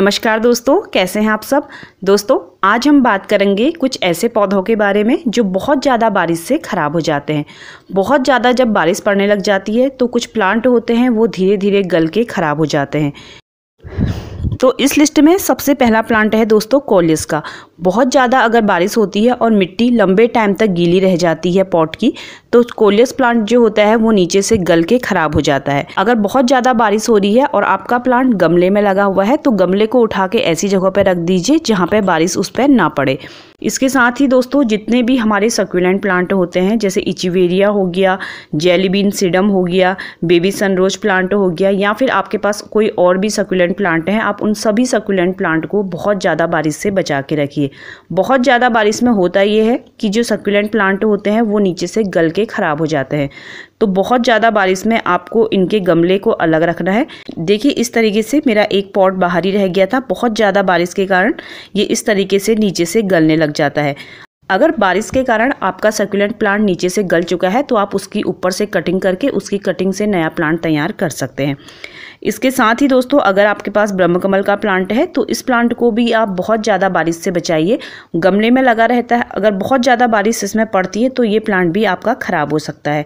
नमस्कार दोस्तों कैसे हैं आप सब दोस्तों आज हम बात करेंगे कुछ ऐसे पौधों के बारे में जो बहुत ज़्यादा बारिश से ख़राब हो जाते हैं बहुत ज़्यादा जब बारिश पड़ने लग जाती है तो कुछ प्लांट होते हैं वो धीरे धीरे गल के ख़राब हो जाते हैं तो इस लिस्ट में सबसे पहला प्लांट है दोस्तों कोलिस का बहुत ज़्यादा अगर बारिश होती है और मिट्टी लंबे टाइम तक गीली रह जाती है पॉट की तो कोलियस प्लांट जो होता है वो नीचे से गल के ख़राब हो जाता है अगर बहुत ज़्यादा बारिश हो रही है और आपका प्लांट गमले में लगा हुआ है तो गमले को उठा के ऐसी जगह पर रख दीजिए जहाँ पर बारिश उस पर ना पड़े इसके साथ ही दोस्तों जितने भी हमारे सक्यूलेंट प्लांट होते हैं जैसे इचिवेरिया हो गया जेलीबीन सिडम हो गया बेबी सनरोज प्लांट हो गया या फिर आपके पास कोई और भी सक्यूलेंट प्लांट हैं आप उन सभी सकुलेंट प्लांट को बहुत ज़्यादा बारिश से बचा के रखिए बहुत ज़्यादा बारिश में होता ये है कि जो सकुलेंट प्लांट होते हैं वो नीचे से गल के ख़राब हो जाते हैं तो बहुत ज़्यादा बारिश में आपको इनके गमले को अलग रखना है देखिए इस तरीके से मेरा एक पॉट बाहर ही रह गया था बहुत ज़्यादा बारिश के कारण ये इस तरीके से नीचे से गलने लग जाता है अगर बारिश के कारण आपका सर्कुलेंट प्लांट नीचे से गल चुका है तो आप उसकी ऊपर से कटिंग करके उसकी कटिंग से नया प्लांट तैयार कर सकते हैं इसके साथ ही दोस्तों अगर आपके पास ब्रह्मकमल का प्लांट है तो इस प्लांट को भी आप बहुत ज़्यादा बारिश से बचाइए गमले में लगा रहता है अगर बहुत ज़्यादा बारिश इसमें पड़ती है तो ये प्लांट भी आपका ख़राब हो सकता है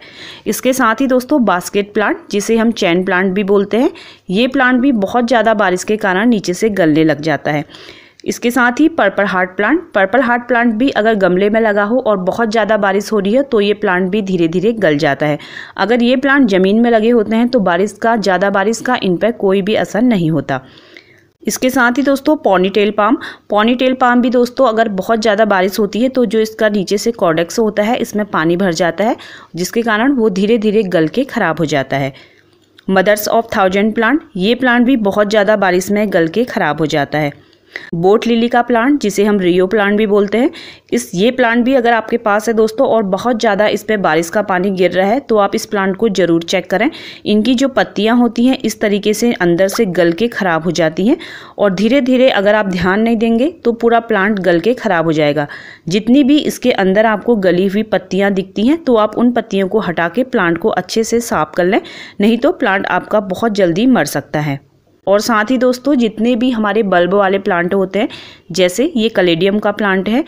इसके साथ ही दोस्तों बास्केट प्लांट जिसे हम चैन प्लांट भी बोलते हैं ये प्लांट भी बहुत ज़्यादा बारिश के कारण नीचे से गलने लग जाता है इसके साथ ही purple heart plant purple heart plant भी अगर गमले में लगा हो और बहुत ज़्यादा बारिश हो रही है तो ये प्लांट भी धीरे धीरे गल जाता है अगर ये प्लांट ज़मीन में लगे होते हैं तो बारिश का ज़्यादा बारिश का इन पर कोई भी असर नहीं होता इसके साथ ही दोस्तों पॉनीटेल पाम पॉनीटेल पाम भी दोस्तों अगर बहुत ज़्यादा बारिश होती है तो जो इसका नीचे से कॉडेक्स होता है इसमें पानी भर जाता है जिसके कारण वो धीरे धीरे गल के ख़राब हो जाता है मदर्स ऑफ थाउजेंड प्लांट ये प्लांट भी बहुत ज़्यादा बारिश में गल के ख़राब हो जाता है बोट लिली का प्लांट जिसे हम रियो प्लांट भी बोलते हैं इस ये प्लांट भी अगर आपके पास है दोस्तों और बहुत ज़्यादा इस पर बारिश का पानी गिर रहा है तो आप इस प्लांट को ज़रूर चेक करें इनकी जो पत्तियाँ होती हैं इस तरीके से अंदर से गल के ख़राब हो जाती हैं और धीरे धीरे अगर आप ध्यान नहीं देंगे तो पूरा प्लांट गल के ख़राब हो जाएगा जितनी भी इसके अंदर आपको गली हुई पत्तियाँ दिखती हैं तो आप उन पत्तियों को हटा के प्लांट को अच्छे से साफ कर लें नहीं तो प्लांट आपका बहुत जल्दी मर सकता है और साथ ही दोस्तों जितने भी हमारे बल्ब वाले प्लांट होते हैं जैसे ये कलेडियम का प्लांट है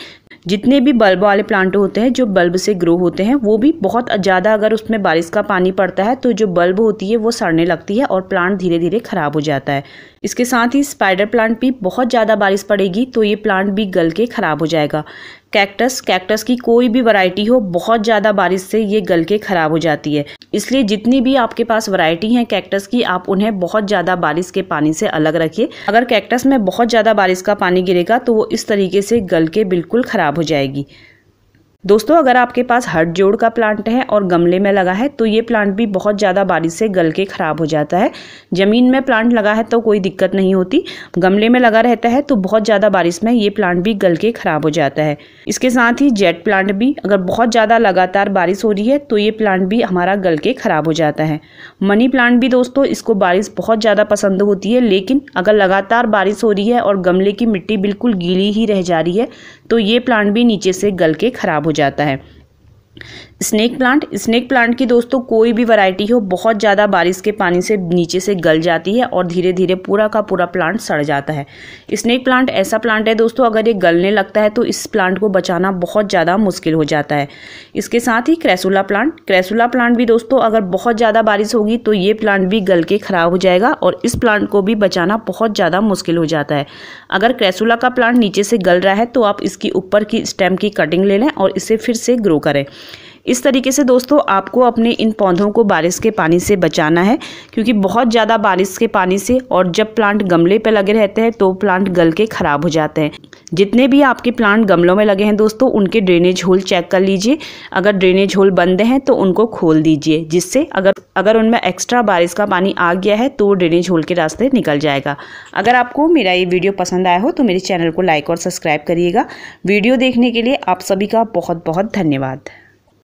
जितने भी बल्ब वाले प्लांट होते हैं जो बल्ब से ग्रो होते हैं वो भी बहुत ज़्यादा अगर उसमें बारिश का पानी पड़ता है तो जो बल्ब होती है वो सड़ने लगती है और प्लांट धीरे धीरे ख़राब हो जाता है इसके साथ ही स्पाइडर प्लांट भी बहुत ज़्यादा बारिश पड़ेगी तो ये प्लांट भी गल के ख़राब हो जाएगा कैक्टस कैक्टस की कोई भी वैरायटी हो बहुत ज़्यादा बारिश से ये गल के ख़राब हो जाती है इसलिए जितनी भी आपके पास वैरायटी हैं कैक्टस की आप उन्हें बहुत ज़्यादा बारिश के पानी से अलग रखिए अगर कैक्टस में बहुत ज़्यादा बारिश का पानी गिरेगा तो वो इस तरीके से गल के बिल्कुल ख़राब हो जाएगी दोस्तों अगर आपके पास हट जोड़ का प्लांट है और गमले में लगा है तो ये प्लांट भी बहुत ज़्यादा बारिश से गल के ख़राब हो जाता है ज़मीन में प्लांट लगा है तो कोई दिक्कत नहीं होती गमले में लगा रहता है तो बहुत ज़्यादा बारिश में ये प्लांट भी गल के ख़राब हो जाता है इसके साथ ही जेट प्लांट भी अगर बहुत ज़्यादा लगातार बारिश हो रही है तो ये प्लांट भी हमारा गल के ख़राब हो जाता है मनी प्लांट भी दोस्तों इसको बारिश बहुत ज़्यादा पसंद होती है लेकिन अगर लगातार बारिश हो रही है और गमले की मिट्टी बिल्कुल गीली ही रह जा रही है तो ये प्लांट भी नीचे से गल के ख़राब हो जाता है स्नेक प्लांट स्नेक प्लांट की दोस्तों कोई भी वैरायटी हो बहुत ज़्यादा बारिश के पानी से नीचे से गल जाती है और धीरे धीरे पूरा का पूरा प्लांट सड़ जाता है स्नेक प्लांट ऐसा प्लांट है दोस्तों अगर ये गलने लगता है तो इस प्लांट को बचाना बहुत ज़्यादा मुश्किल हो जाता है इसके साथ ही क्रैसुला प्लांट क्रैसुला प्लांट भी दोस्तों अगर बहुत ज़्यादा बारिश होगी तो ये प्लांट भी गल के ख़राब हो जाएगा और इस प्लांट को भी बचाना बहुत ज़्यादा मुश्किल हो जाता है अगर क्रैसुला का प्लांट नीचे से गल रहा है तो आप इसकी ऊपर की स्टेम की कटिंग ले लें और इसे फिर से ग्रो करें इस तरीके से दोस्तों आपको अपने इन पौधों को बारिश के पानी से बचाना है क्योंकि बहुत ज़्यादा बारिश के पानी से और जब प्लांट गमले पर लगे रहते हैं तो प्लांट गल के ख़राब हो जाते हैं जितने भी आपके प्लांट गमलों में लगे हैं दोस्तों उनके ड्रेनेज होल चेक कर लीजिए अगर ड्रेनेज होल बंद हैं तो उनको खोल दीजिए जिससे अगर अगर उनमें एक्स्ट्रा बारिश का पानी आ गया है तो ड्रेनेज होल के रास्ते निकल जाएगा अगर आपको मेरा ये वीडियो पसंद आया हो तो मेरे चैनल को लाइक और सब्सक्राइब करिएगा वीडियो देखने के लिए आप सभी का बहुत बहुत धन्यवाद